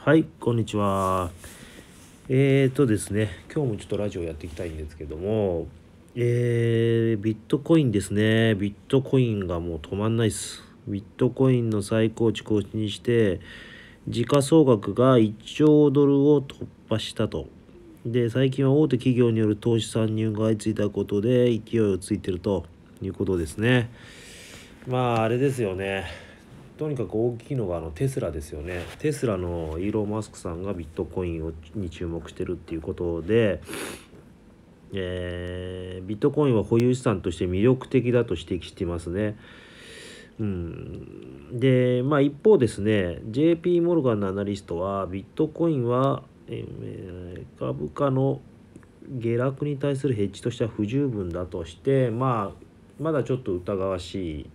はい、こんにちは。えっ、ー、とですね、今日もちょっとラジオやっていきたいんですけども、えー、ビットコインですね。ビットコインがもう止まんないっす。ビットコインの再構築を新にして、時価総額が1兆ドルを突破したと。で、最近は大手企業による投資参入が相次いだことで勢いをついてるということですね。まあ、あれですよね。とにかく大きいのがあのテスラですよねテスラのイーロン・マスクさんがビットコインをに注目してるっていうことで、えー、ビットコインは保有資産として魅力的だと指摘していますね。うん、で、まあ、一方ですね JP モルガンのアナリストはビットコインは、えー、株価の下落に対するヘッジとしては不十分だとして、まあ、まだちょっと疑わしい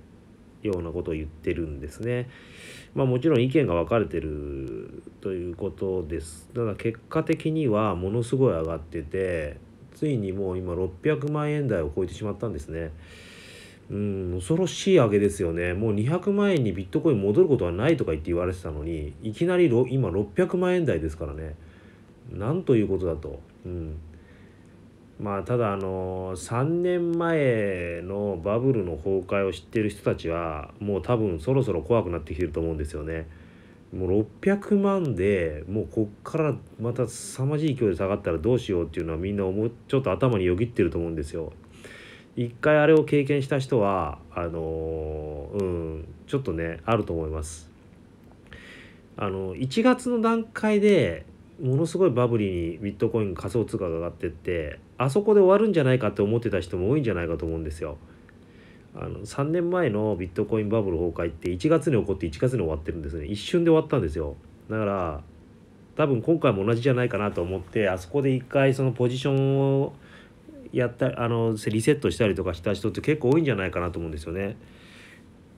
ようなことを言ってるんですね。まあもちろん意見が分かれてるということです。ただ結果的にはものすごい上がってて、ついにもう今600万円台を超えてしまったんですね。うん、恐ろしい上げですよね。もう200万円にビットコイン戻ることはないとか言って言われてたのに、いきなり今600万円台ですからね。なんということだと。うん。まあただあの3年前のバブルの崩壊を知ってる人たちはもう多分そろそろ怖くなってきてると思うんですよね。もう600万でもうこっからまた凄まじい勢いで下がったらどうしようっていうのはみんな思ちょっと頭によぎってると思うんですよ。一回あれを経験した人はあのうんちょっとねあると思います。あの1月の段階でものすごいバブリーにビットコイン仮想通貨が上がってってあそこで終わるんじゃないかって思ってた人も多いんじゃないかと思うんですよ。あの3年前のビットコインバブル崩壊って1月に起こって1月に終わってるんですね一瞬で終わったんですよだから多分今回も同じじゃないかなと思ってあそこで一回そのポジションをやったあのリセットしたりとかした人って結構多いんじゃないかなと思うんですよね。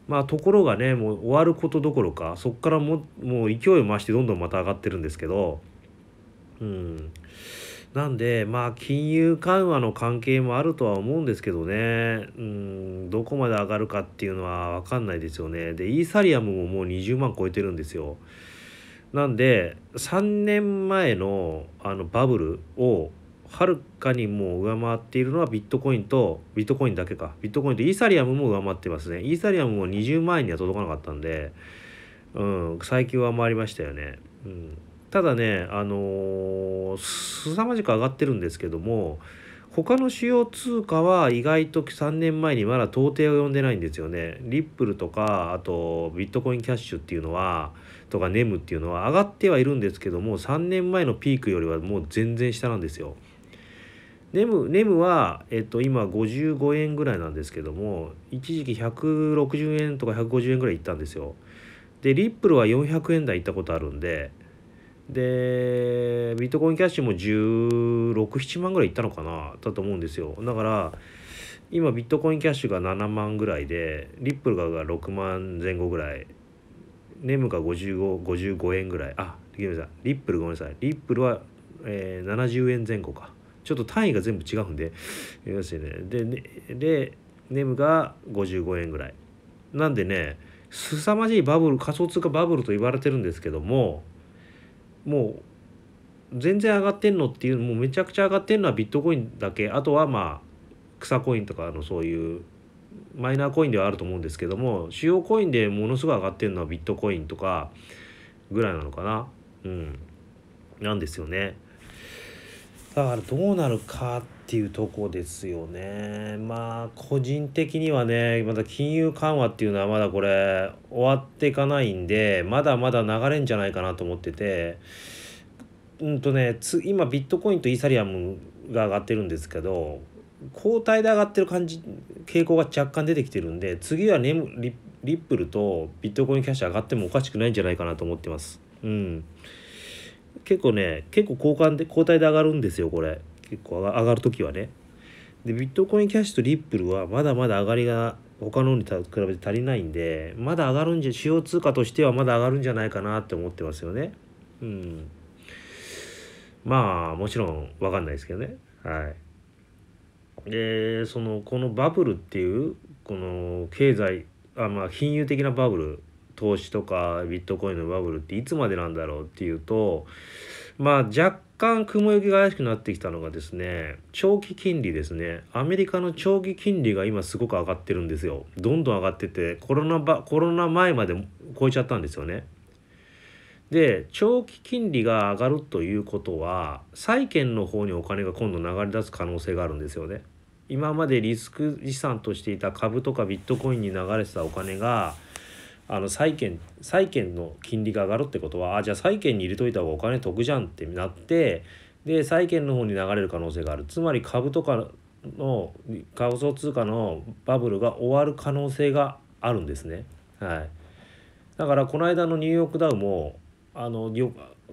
まあところがねもう終わることどころかそっからももう勢いを増してどんどんまた上がってるんですけどうん。なんで、まあ、金融緩和の関係もあるとは思うんですけどね、うん、どこまで上がるかっていうのは分かんないですよね。で、イーサリアムももう20万超えてるんですよ。なんで、3年前のあのバブルをはるかにもう上回っているのはビットコインと、ビットコインだけか、ビットコインとイーサリアムも上回ってますね。イーサリアムも20万円には届かなかったんで、うん、最近上回りましたよね。うんただねあのー、凄まじく上がってるんですけども他の主要通貨は意外と3年前にまだ到底及んでないんですよね。リップルとかあとビットコインキャッシュっていうのはとかネムっていうのは上がってはいるんですけども3年前のピークよりはもう全然下なんですよ。ネムネムは、えっと、今55円ぐらいなんですけども一時期160円とか150円ぐらいいったんですよ。でリップルは400円台行ったことあるんででビットコインキャッシュも1617万ぐらいいったのかなだと思うんですよだから今ビットコインキャッシュが7万ぐらいでリップルが6万前後ぐらいネムが5555円ぐらいあリップルごめんなさいリップルは、えー、70円前後かちょっと単位が全部違うんでますよねででネムが55円ぐらいなんでね凄まじいバブル仮想通貨バブルと言われてるんですけどももう全然上がってんのっていうもうめちゃくちゃ上がってんのはビットコインだけあとはまあ草コインとかのそういうマイナーコインではあると思うんですけども主要コインでものすごい上がってんのはビットコインとかぐらいなのかなうんなんですよねだからどうなるかっっていうとこですよね。まあ個人的にはねまだ金融緩和っていうのはまだこれ終わっていかないんでまだまだ流れんじゃないかなと思っててうんとね今ビットコインとイーサリアムが上がってるんですけど交代で上がってる感じ傾向が若干出てきてるんで次はネムリリップルとビットコインキャッシュ上がってもおかしくないんじゃないかなと思ってます。うん、結構ね結構交換で交代で上がるんですよこれ。結構上がる時はねでビットコインキャッシュとリップルはまだまだ上がりが他のに比べて足りないんでまだ上がるんじゃ主要通貨としてはまだ上がるんじゃないかなって思ってますよねうんまあもちろん分かんないですけどねはいでそのこのバブルっていうこの経済あまあ金融的なバブル投資とかビットコインのバブルっていつまでなんだろうっていうとまあ、若干雲行きが怪しくなってきたのがですね、長期金利ですね。アメリカの長期金利が今すごく上がってるんですよ。どんどん上がってて、コロナコロナ前まで超えちゃったんですよね。で、長期金利が上がるということは、債券の方にお金が今度流れ出す可能性があるんですよね。今までリスク資産としていた株とかビットコインに流れてたお金が、あの債券債券の金利が上がるってことはあじゃあ債券に入れといた方がお金得じゃんってなってで債券の方に流れる可能性があるつまり株とかの仮想通貨のバブルが終わる可能性があるんですね。はい、だからこの間のニューヨークダウもあの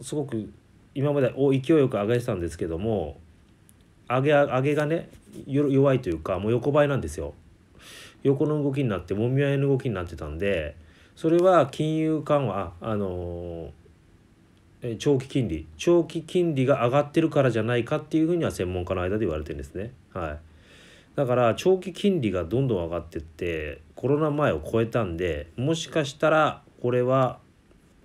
すごく今まで勢いよく上げてたんですけども上げ上げがね弱いというかもう横ばいなんですよ。横の動きになってもみ合いの動きになってたんでそれは金融緩和あの長期金利長期金利が上がってるからじゃないかっていうふうには専門家の間で言われてるんですね。はい、だから長期金利がどんどん上がってってコロナ前を超えたんでもしかしたらこれは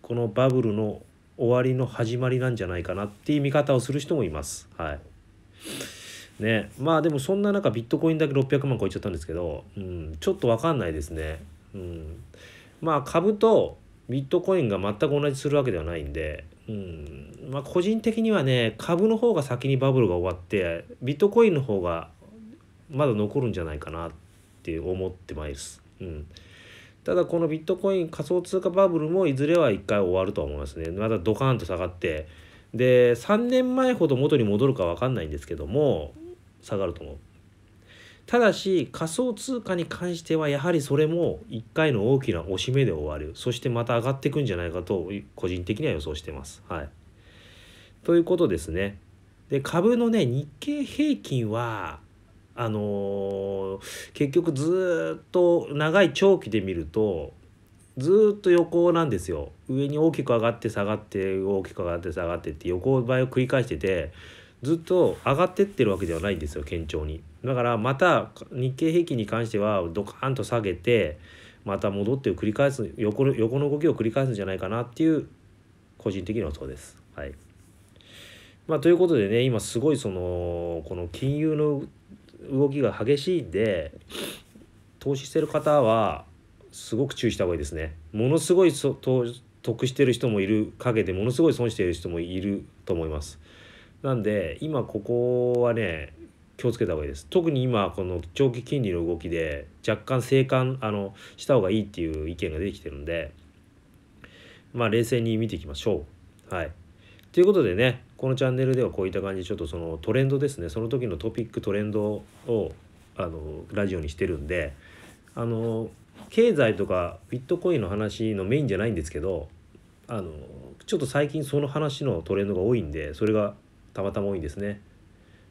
このバブルの終わりの始まりなんじゃないかなっていう見方をする人もいます。はいね、まあでもそんな中ビットコインだけ600万超えちゃったんですけど、うん、ちょっと分かんないですね。うんまあ株とビットコインが全く同じするわけではないんで、うんまあ、個人的にはね株の方が先にバブルが終わってビットコインの方がまだ残るんじゃないかなって思ってます。うんただこのビットコイン仮想通貨バブルもいずれは一回終わるとは思いますね。まだドカーンと下がって、で3年前ほど元に戻るか分かんないんですけども下がると思うただし仮想通貨に関してはやはりそれも1回の大きな押し目で終わるそしてまた上がっていくんじゃないかと個人的には予想してます。はい、ということですね。で株のね日経平均はあのー、結局ずっと長い長期で見るとずっと横なんですよ上に大きく上がって下がって大きく上がって下がってって横ばいを繰り返しててずっと上がってってるわけではないんですよ堅調にだからまた日経平均に関してはドカーンと下げてまた戻ってを繰り返す横の横の動きを繰り返すんじゃないかなっていう個人的にはそうです。はいまあ、ということでね今すごいそのこの金融の動きが激しいんで投資してる方はすごく注意した方がいいですね。ものすごい得してる人もいる陰でものすごい損してる人もいると思います。なんで今ここはね気をつけた方がいいです特に今この長期金利の動きで若干静観あのした方がいいっていう意見が出てきてるんでまあ冷静に見ていきましょうはいということでねこのチャンネルではこういった感じでちょっとそのトレンドですねその時のトピックトレンドをあのラジオにしてるんであの経済とかビットコインの話のメインじゃないんですけどあのちょっと最近その話のトレンドが多いんでそれがたまたま多いんですね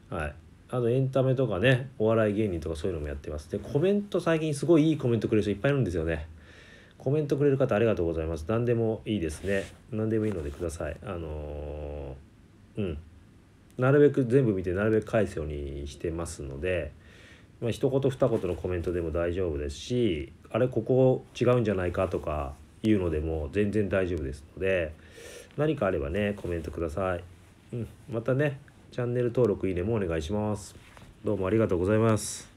はいあとエンタメとかねお笑い芸人とかそういうのもやってますでコメント最近すごいいいコメントくれる人いっぱいいるんですよねコメントくれる方ありがとうございます何でもいいですね何でもいいのでくださいあのー、うんなるべく全部見てなるべく返すようにしてますのでまあ一言二言のコメントでも大丈夫ですしあれここ違うんじゃないかとかいうのでも全然大丈夫ですので何かあればねコメントください。うん、またねチャンネル登録いいねもお願いしますどうもありがとうございます